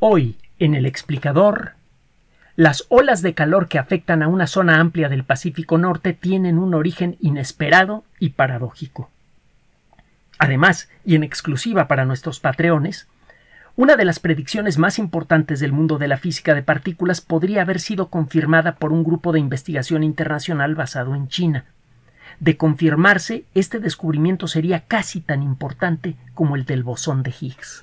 Hoy, en el explicador, las olas de calor que afectan a una zona amplia del Pacífico Norte tienen un origen inesperado y paradójico. Además, y en exclusiva para nuestros patreones, una de las predicciones más importantes del mundo de la física de partículas podría haber sido confirmada por un grupo de investigación internacional basado en China. De confirmarse, este descubrimiento sería casi tan importante como el del bosón de Higgs.